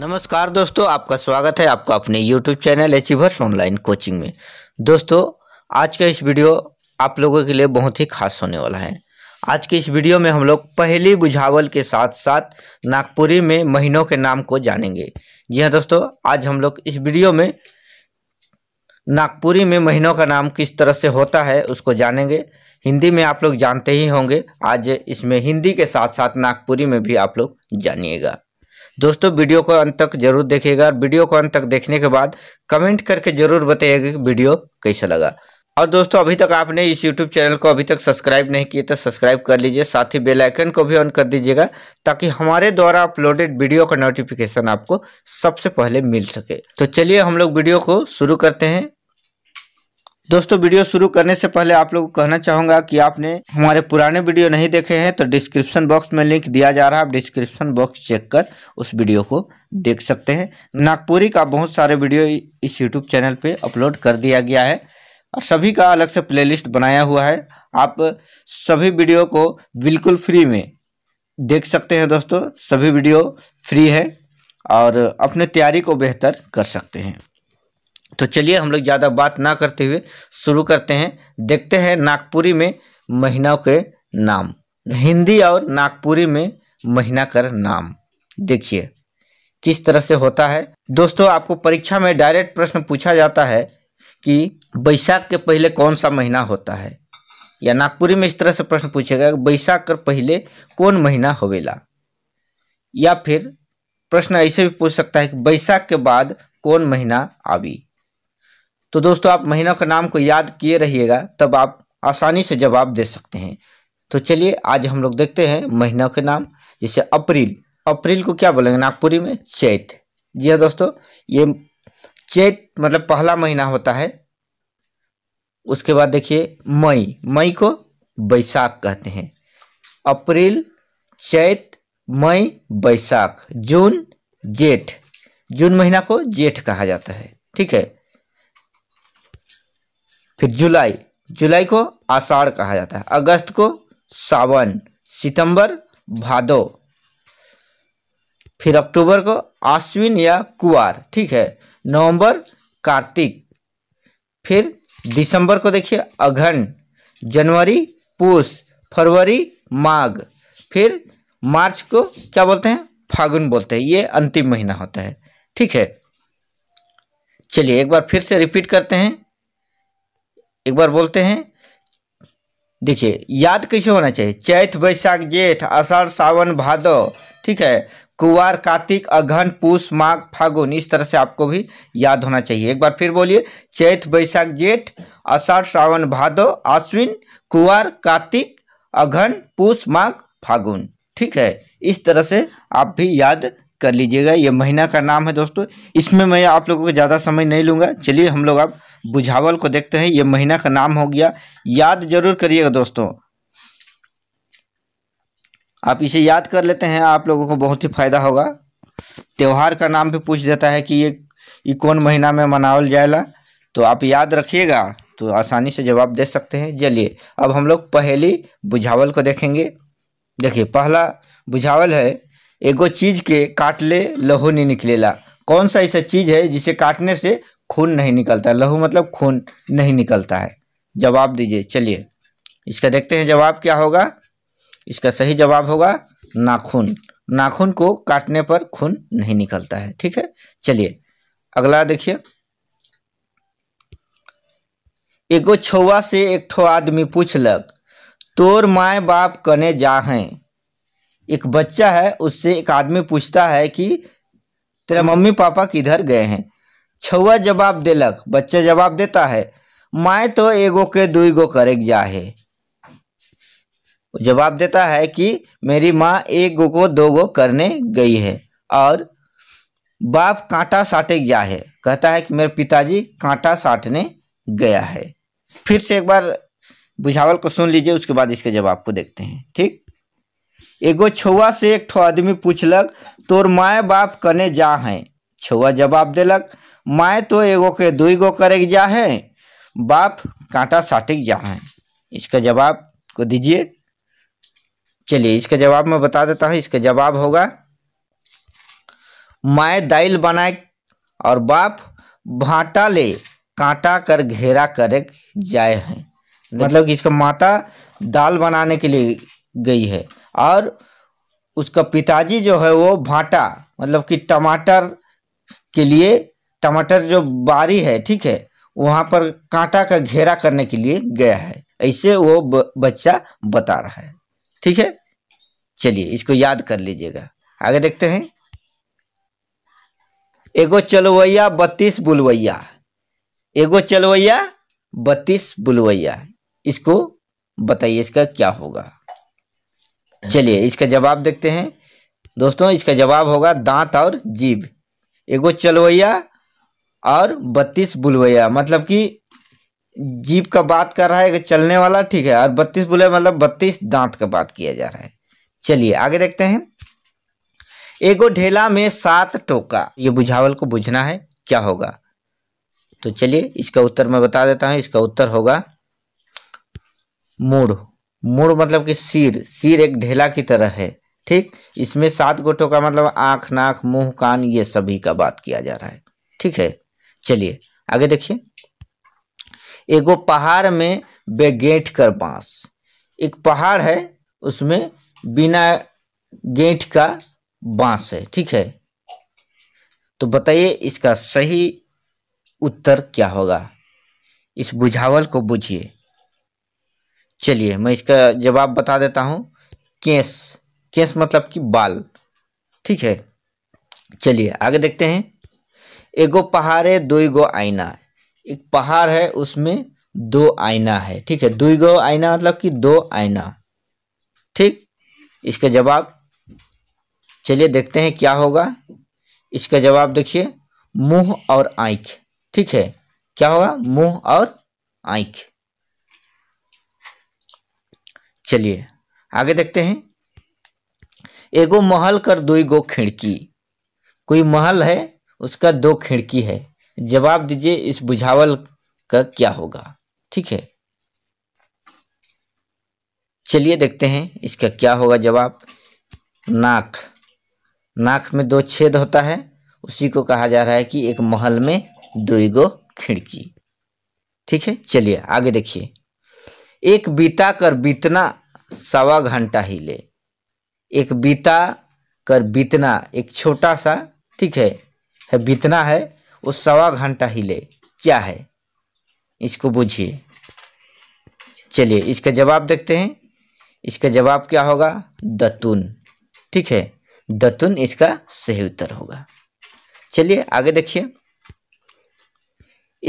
नमस्कार दोस्तों आपका स्वागत है आपका अपने YouTube channel achievers online coaching में दोस्तों आज का इस वीडियो आप लोगों के लिए बहुत ही खास होने वाला है आज के इस वीडियो में हम लोग पहली बुझावल के साथ साथ नागपुरी में महीनों के नाम को जानेंगे जी हाँ दोस्तों आज हम लोग इस वीडियो में नागपुरी में महीनों का नाम किस तरह से होता है उसको जानेंगे हिंदी में आप लोग जानते ही होंगे आज इसमें हिंदी के साथ साथ नागपुरी में भी आप लोग जानिएगा दोस्तों वीडियो को अंत तक जरूर देखिएगा वीडियो को अंत तक देखने के बाद कमेंट करके जरूर बताइएगा कि वीडियो कैसा लगा और दोस्तों अभी तक आपने इस YouTube चैनल को अभी तक सब्सक्राइब नहीं किया तो सब्सक्राइब कर लीजिए साथ ही बेल आइकन को भी ऑन कर दीजिएगा ताकि हमारे द्वारा अपलोडेड वीडियो का नोटिफिकेशन आपको सबसे पहले मिल सके तो चलिए हम लोग वीडियो को शुरू करते हैं दोस्तों वीडियो शुरू करने से पहले आप लोगों को कहना चाहूंगा कि आपने हमारे पुराने वीडियो नहीं देखे हैं तो डिस्क्रिप्शन बॉक्स में लिंक दिया जा रहा है आप डिस्क्रिप्शन बॉक्स चेक कर उस वीडियो को देख सकते हैं नागपुरी का बहुत सारे वीडियो इस यूट्यूब चैनल पे अपलोड कर दिया गया है और सभी का अलग से प्ले बनाया हुआ है आप सभी वीडियो को बिल्कुल फ्री में देख सकते हैं दोस्तों सभी वीडियो फ्री है और अपने तैयारी को बेहतर कर सकते हैं तो चलिए हम लोग ज़्यादा बात ना करते हुए शुरू करते हैं देखते हैं नागपुरी में महीनाओं के नाम हिंदी और नागपुरी में महीना कर नाम देखिए किस तरह से होता है दोस्तों आपको परीक्षा में डायरेक्ट प्रश्न पूछा जाता है कि बैसाख के पहले कौन सा महीना होता है या नागपुरी में इस तरह से प्रश्न पूछेगा बैसाख कर पहले कौन महीना होवेला या फिर प्रश्न ऐसे भी पूछ सकता है कि बैसाख के बाद कौन महीना आवी तो दोस्तों आप महीनों के नाम को याद किए रहिएगा तब आप आसानी से जवाब दे सकते हैं तो चलिए आज हम लोग देखते हैं महीनों के नाम जैसे अप्रैल अप्रैल को क्या बोलेंगे नागपुरी में चैत जी हाँ दोस्तों ये चैत मतलब पहला महीना होता है उसके बाद देखिए मई मई को बैसाख कहते हैं अप्रैल चैत मई बैसाख जून जेठ जून महीना को जेठ कहा जाता है ठीक है फिर जुलाई जुलाई को आषाढ़ कहा जाता है अगस्त को सावन सितंबर भादो फिर अक्टूबर को आश्विन या कुवार ठीक है नवंबर कार्तिक फिर दिसंबर को देखिए अघन जनवरी पूष फरवरी माघ फिर मार्च को क्या बोलते हैं फागुन बोलते हैं ये अंतिम महीना होता है ठीक है चलिए एक बार फिर से रिपीट करते हैं एक बार बोलते हैं देखिए याद कैसे होना चाहिए चैत वैशाख जेठ आषाढ़ सावन भादो ठीक है कुवार कार्तिक अघन पूष माघ फागुन इस तरह से आपको भी याद होना चाहिए एक बार फिर बोलिए चैत वैशाख जेठ आषाढ़ श्रावण भादो आश्विन कुवार कार्तिक अघन पूष माघ फागुन ठीक है इस तरह से आप भी याद कर लीजिएगा ये महीना का नाम है दोस्तों इसमें मैं आप लोगों को ज़्यादा समय नहीं लूँगा चलिए हम लोग अब बुझावल को देखते हैं ये महीना का नाम हो गया याद जरूर करिएगा दोस्तों आप इसे याद कर लेते हैं आप लोगों को बहुत ही फायदा होगा त्यौहार का नाम भी पूछ देता है कि ये ये कौन महीना में मनावल जाएगा तो आप याद रखिएगा तो आसानी से जवाब दे सकते हैं चलिए अब हम लोग पहली बुझावल को देखेंगे देखिए पहला बुझावल है एगो चीज़ के काट ले लहू नहीं निकलेला कौन सा ऐसा चीज़ है जिसे काटने से खून नहीं निकलता लहू मतलब खून नहीं निकलता है जवाब दीजिए चलिए इसका देखते हैं जवाब क्या होगा इसका सही जवाब होगा नाखून नाखून को काटने पर खून नहीं निकलता है ठीक है चलिए अगला देखिए एगो छुआ से एक ठो आदमी पूछ लग तोर माए बाप कने जा हैं एक बच्चा है उससे एक आदमी पूछता है कि तेरा मम्मी पापा किधर गए हैं छुआ जवाब दिलक बच्चा जवाब देता है माए तो एगो के गो करे जा है जवाब देता है कि मेरी माँ एक गो को दो गो करने गई है और बाप कांटा साटे जा है कहता है कि मेरे पिताजी कांटा साटने गया है फिर से एक बार बुझावल को सुन लीजिए उसके बाद इसके जवाब को देखते हैं ठीक एगो छुआ से एक ठो आदमी पूछलक तोर माए बाप कने जा हैं छुआ जवाब देलक माए तो एगो के दुई गो करे जा है बाप कांटा साटिक जा है इसका जवाब को दीजिए चलिए इसका जवाब मैं बता देता हूँ इसका जवाब होगा माए दाइल बनाए और बाप भाटा ले कांटा कर घेरा करे जाए हैं मतलब कि इसका माता दाल बनाने के लिए गई है और उसका पिताजी जो है वो भाटा मतलब कि टमाटर के लिए टमाटर जो बारी है ठीक है वहाँ पर कांटा का घेरा करने के लिए गया है ऐसे वो बच्चा बता रहा है ठीक है चलिए इसको याद कर लीजिएगा आगे देखते हैं एगो चलवैया बत्तीस बुलवैया एगो चलवैया बत्तीस बुलवैया इसको बताइए इसका क्या होगा चलिए इसका जवाब देखते हैं दोस्तों इसका जवाब होगा दांत और जीभ एगो चलवैया और बत्तीस बुलवैया मतलब कि जीप का बात कर रहा है कि चलने वाला ठीक है और बत्तीस बुलवैया मतलब बत्तीस दांत का बात किया जा रहा है चलिए आगे देखते हैं एगो ढेला में सात टोका ये बुझावल को बुझना है क्या होगा तो चलिए इसका उत्तर मैं बता देता हूं इसका उत्तर होगा मूड़ मूड़ मतलब कि सिर सिर एक ढेला की तरह है ठीक इसमें सात गोटों का मतलब आंख नाक मुंह कान ये सभी का बात किया जा रहा है ठीक है चलिए आगे देखिए एगो पहाड़ में बेगेट कर बांस एक पहाड़ है उसमें बिना गेट का बांस है ठीक है तो बताइए इसका सही उत्तर क्या होगा इस बुझावल को बुझिए चलिए मैं इसका जवाब बता देता हूं केस केस मतलब कि बाल ठीक है चलिए आगे देखते हैं एगो पहाड़ है दो गो आईना है एक पहाड़ है उसमें दो आईना है ठीक है दो गो आईना मतलब कि दो आईना ठीक इसका जवाब चलिए देखते हैं क्या होगा इसका जवाब देखिए मुंह और आंख ठीक है क्या होगा मुंह और आंख चलिए आगे देखते हैं एगो महल कर दुई गो खिड़की कोई महल है उसका दो खिड़की है जवाब दीजिए इस बुझावल का क्या होगा ठीक है चलिए देखते हैं इसका क्या होगा जवाब नाक नाक में दो छेद होता है उसी को कहा जा रहा है कि एक महल में गो खिड़की ठीक है चलिए आगे देखिए एक बीता कर बीतना सवा घंटा ही ले एक बीता कर बीतना एक छोटा सा ठीक है बीतना है वो सवा घंटा ही ले क्या है इसको बुझिए चलिए इसका जवाब देखते हैं इसका जवाब क्या होगा दतुन ठीक है दतुन इसका सही उत्तर होगा चलिए आगे देखिए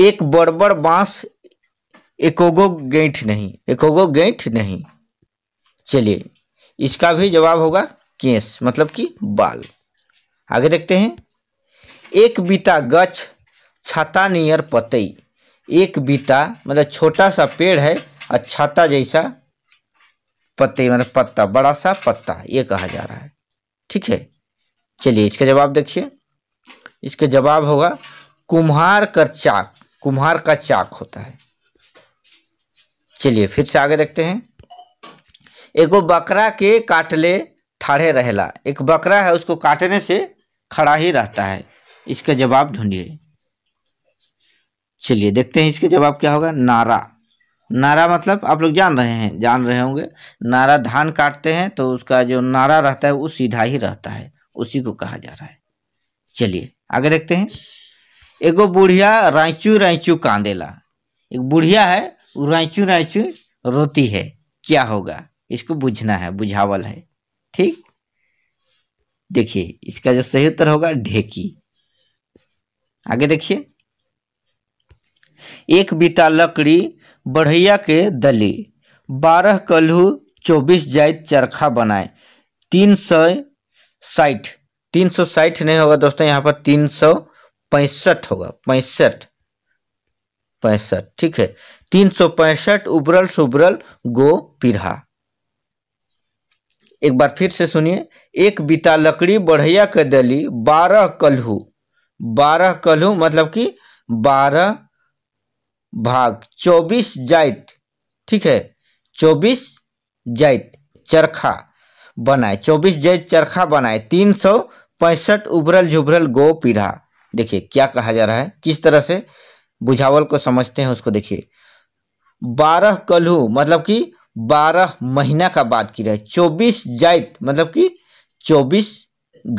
एक बड़बड़ बांस एकोगो गेंठ नहीं एकोगो गेंठ नहीं चलिए इसका भी जवाब होगा केस मतलब कि बाल आगे देखते हैं एक बीता गछ छाता नियर पतई एक बीता मतलब छोटा सा पेड़ है और छाता जैसा पते मतलब पत्ता बड़ा सा पत्ता ये कहा जा रहा है ठीक है चलिए इसका जवाब देखिए इसका जवाब होगा कुम्हार का चाक कुम्हार का चाक होता है चलिए फिर से आगे देखते हैं एगो बकरा के काटले ठाड़े रहेला एक बकरा है उसको काटने से खड़ा ही रहता है इसका जवाब ढूंढिए चलिए देखते हैं इसका जवाब क्या होगा नारा नारा मतलब आप लोग जान रहे हैं जान रहे होंगे नारा धान काटते हैं तो उसका जो नारा रहता है वो सीधा ही रहता है उसी को कहा जा रहा है चलिए आगे देखते हैं एगो बुढ़िया रायचू रायचू कांदेला एक बुढ़िया है वो रायचू रायचू रोती है क्या होगा इसको बुझना है बुझावल है ठीक देखिए इसका जो सही उत्तर होगा ढेकी आगे देखिए एक बीता लकड़ी बढ़िया के दली बारह कल्हू चौबीस जाय चरखा बनाए तीन सौ साठ तीन सौ साठ नहीं होगा दोस्तों यहाँ पर तीन सौ पैंसठ होगा पैंसठ पैंसठ ठीक है तीन सौ पैंसठ उबरल सुबरल गो पीढ़ा एक बार फिर से सुनिए एक बीता लकड़ी बढ़िया के दली बारह कल्हू बारह कलू मतलब कि बारह भाग चौबीस जाइत ठीक है चौबीस जाइत चरखा बनाए चौबीस जात चरखा बनाए तीन सौ पैंसठ उभरल झुभरल गो पीढ़ा देखिए क्या कहा जा रहा है किस तरह से बुझावल को समझते हैं उसको देखिए बारह कलू मतलब कि बारह महीना का बात की रहे चौबीस जाइत मतलब कि चौबीस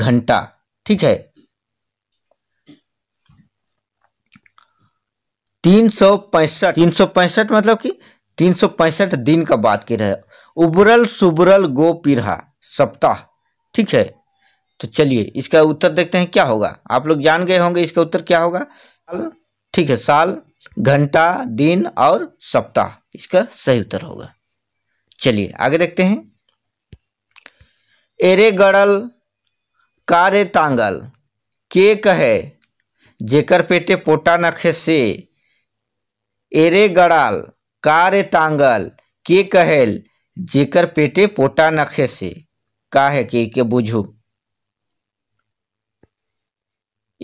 घंटा ठीक है तीन सौ पैंसठ तीन सौ पैंसठ मतलब कि तीन सौ पैंसठ दिन का बात की रहे उबरल सुबरल गो पिरहा सप्ताह ठीक है तो चलिए इसका उत्तर देखते हैं क्या होगा आप लोग जान गए होंगे इसका उत्तर क्या होगा ठीक है साल घंटा दिन और सप्ताह इसका सही उत्तर होगा चलिए आगे देखते हैं एरे गड़ल कारे तांगल के कहे जेकर पेटे पोटा नखे से एरे गड़ाल कारे तांगल के कहेल जेकर पेटे पोटा नखे से का है के के बुझू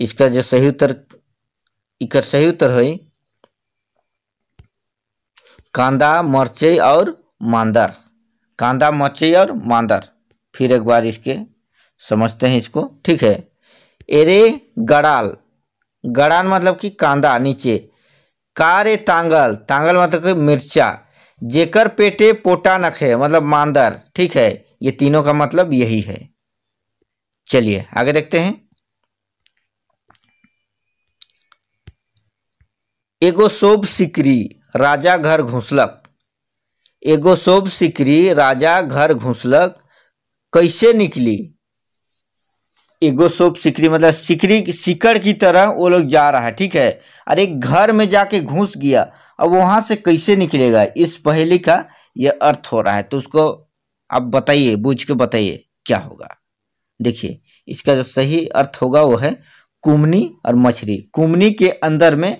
इसका जो सही उत्तर इकर सही उत्तर है कांदा मरचई और मांदर कांदा मरचई और मांदर फिर एक बार इसके समझते हैं इसको ठीक है एरे गड़ाल गड़ान मतलब कि कांदा नीचे कार्य तांगल तांगल मतलब मिर्चा जेकर पेटे पोटा नखे मतलब मांदर ठीक है ये तीनों का मतलब यही है चलिए आगे देखते हैं एगो शोभ सिकरी राजा घर घुसलक एगो शोभ सिकरी राजा घर घुसलक कैसे निकली एगो सोप सिकरी मतलब सिकरी सिकर की तरह वो लोग जा रहा है ठीक है और एक घर में जाके घुस गया अब वहाँ से कैसे निकलेगा इस पहेली का यह अर्थ हो रहा है तो उसको आप बताइए बूझ के बताइए क्या होगा देखिए इसका जो सही अर्थ होगा वो है कुमनी और मछली कुमनी के अंदर में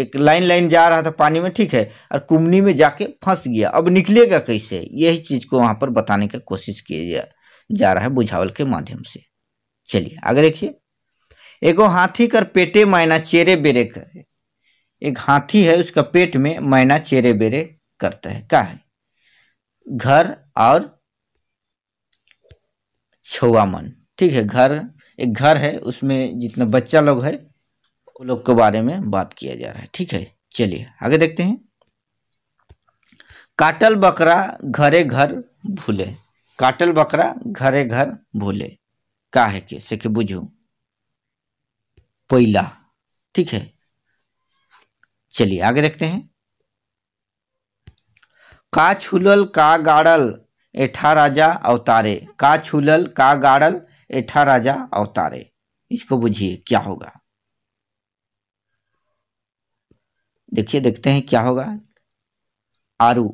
एक लाइन लाइन जा रहा था पानी में ठीक है और कुमनी में जाके फंस गया अब निकलेगा कैसे यही चीज़ को वहाँ पर बताने का कोशिश किया जा रहा है बुझावल के माध्यम से चलिए आगे देखिए एगो हाथी कर पेटे मायना चेरे बेरे करे एक हाथी है उसका पेट में मायना चेरे बेरे करता है का है घर और छुआ मन ठीक है घर एक घर है उसमें जितना बच्चा लोग है उन लोग के बारे में बात किया जा रहा है ठीक है चलिए आगे देखते हैं काटल बकरा घरे घर भूले काटल बकरा घरे घर भूले का है के से के बुझू पैला ठीक है चलिए आगे देखते हैं का छुलल का गाड़ल एठा राजा अवतारे का छुलल का गाड़ल एठा राजा अवतारे इसको बुझिए क्या होगा देखिए देखते हैं क्या होगा आरु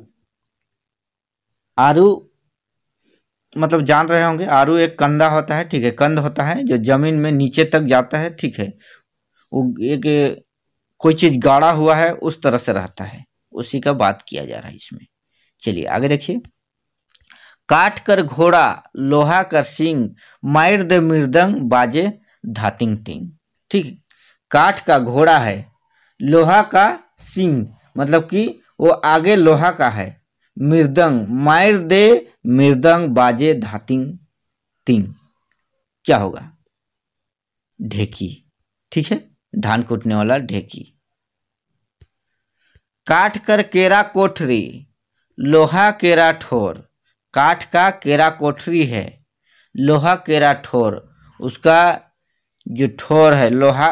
आरू मतलब जान रहे होंगे आरू एक कंधा होता है ठीक है कंध होता है जो जमीन में नीचे तक जाता है ठीक है वो एक कोई चीज गाढ़ा हुआ है उस तरह से रहता है उसी का बात किया जा रहा है इसमें चलिए आगे देखिए काट कर घोड़ा लोहा कर सिंग मायर दे मृदंग बाजे धातिंग तिंग ठीक काठ का घोड़ा है लोहा का सिंग मतलब कि वो आगे लोहा का है मृदंग मायर दे मृदंग बाजे धातिंग तिंग क्या होगा ढेकी ठीक है धान कूटने वाला ढेकी काट कर केरा कोठरी लोहा केरा ठोर काठ का केरा कोठरी है लोहा केरा ठोर उसका जो ठोर है लोहा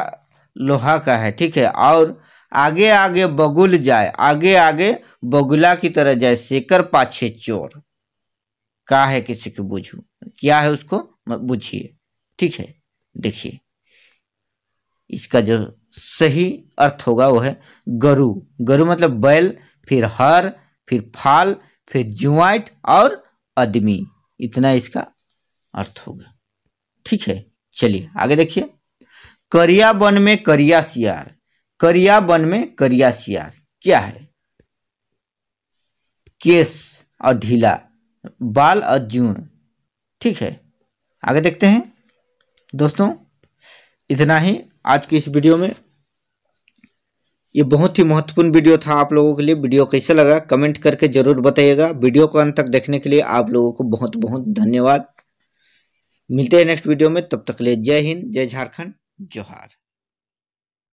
लोहा का है ठीक है और आगे आगे बगुल जाए आगे आगे बगुला की तरह जाए शेकर पाछे चोर का है किसी को बुझू क्या है उसको बुझिए ठीक है देखिए इसका जो सही अर्थ होगा वो है गरु गरु मतलब बैल फिर हर फिर फाल फिर जुआइट और आदमी इतना इसका अर्थ होगा ठीक है चलिए आगे देखिए करिया वन में करिया सियार करिया वन में करिया सियार क्या है केस और ढीला बाल और जून ठीक है आगे देखते हैं दोस्तों इतना ही आज की इस वीडियो में ये बहुत ही महत्वपूर्ण वीडियो था आप लोगों के लिए वीडियो कैसे लगा कमेंट करके ज़रूर बताइएगा वीडियो को अंत तक देखने के लिए आप लोगों को बहुत बहुत धन्यवाद मिलते हैं नेक्स्ट वीडियो में तब तक के लिए जय हिंद जय झारखंड जोहार